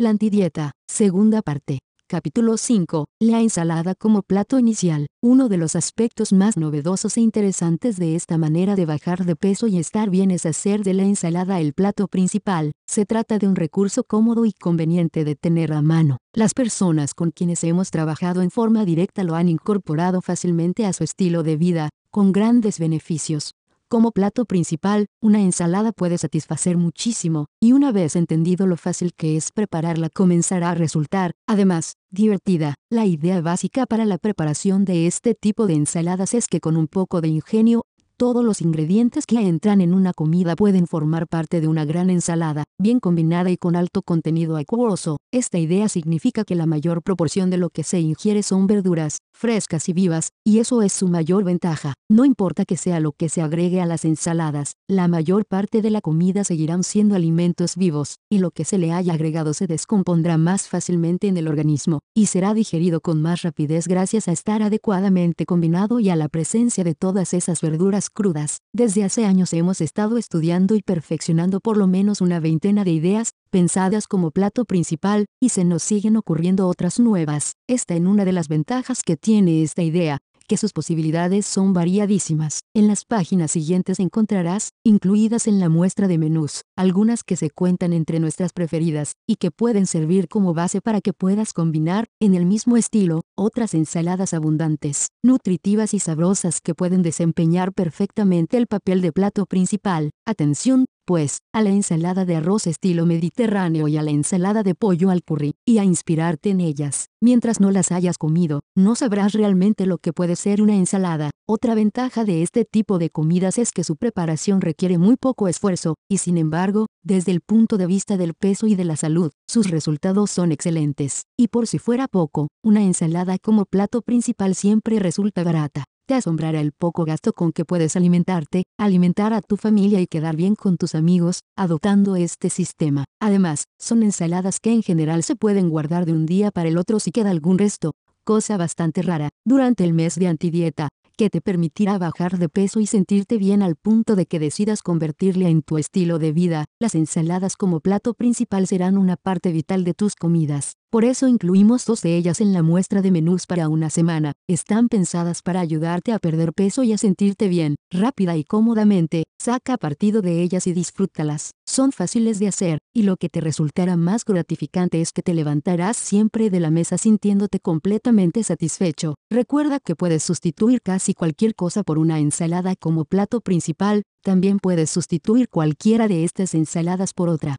La antidieta, segunda parte. Capítulo 5. La ensalada como plato inicial. Uno de los aspectos más novedosos e interesantes de esta manera de bajar de peso y estar bien es hacer de la ensalada el plato principal. Se trata de un recurso cómodo y conveniente de tener a mano. Las personas con quienes hemos trabajado en forma directa lo han incorporado fácilmente a su estilo de vida, con grandes beneficios. Como plato principal, una ensalada puede satisfacer muchísimo, y una vez entendido lo fácil que es prepararla comenzará a resultar, además, divertida. La idea básica para la preparación de este tipo de ensaladas es que con un poco de ingenio todos los ingredientes que entran en una comida pueden formar parte de una gran ensalada, bien combinada y con alto contenido acuoso. Esta idea significa que la mayor proporción de lo que se ingiere son verduras, frescas y vivas, y eso es su mayor ventaja. No importa que sea lo que se agregue a las ensaladas, la mayor parte de la comida seguirán siendo alimentos vivos, y lo que se le haya agregado se descompondrá más fácilmente en el organismo, y será digerido con más rapidez gracias a estar adecuadamente combinado y a la presencia de todas esas verduras crudas. Desde hace años hemos estado estudiando y perfeccionando por lo menos una veintena de ideas, pensadas como plato principal, y se nos siguen ocurriendo otras nuevas. Esta es una de las ventajas que tiene esta idea, que sus posibilidades son variadísimas. En las páginas siguientes encontrarás, incluidas en la muestra de menús, algunas que se cuentan entre nuestras preferidas, y que pueden servir como base para que puedas combinar, en el mismo estilo, otras ensaladas abundantes, nutritivas y sabrosas que pueden desempeñar perfectamente el papel de plato principal. Atención, pues, a la ensalada de arroz estilo mediterráneo y a la ensalada de pollo al curry, y a inspirarte en ellas. Mientras no las hayas comido, no sabrás realmente lo que puede ser una ensalada. Otra ventaja de este tipo de comidas es que su preparación requiere muy poco esfuerzo, y sin embargo, desde el punto de vista del peso y de la salud, sus resultados son excelentes. Y por si fuera poco, una ensalada como plato principal siempre resulta barata te asombrará el poco gasto con que puedes alimentarte, alimentar a tu familia y quedar bien con tus amigos, adoptando este sistema. Además, son ensaladas que en general se pueden guardar de un día para el otro si queda algún resto, cosa bastante rara, durante el mes de antidieta, que te permitirá bajar de peso y sentirte bien al punto de que decidas convertirla en tu estilo de vida. Las ensaladas como plato principal serán una parte vital de tus comidas. Por eso incluimos dos de ellas en la muestra de menús para una semana. Están pensadas para ayudarte a perder peso y a sentirte bien, rápida y cómodamente. Saca partido de ellas y disfrútalas son fáciles de hacer, y lo que te resultará más gratificante es que te levantarás siempre de la mesa sintiéndote completamente satisfecho. Recuerda que puedes sustituir casi cualquier cosa por una ensalada como plato principal, también puedes sustituir cualquiera de estas ensaladas por otra.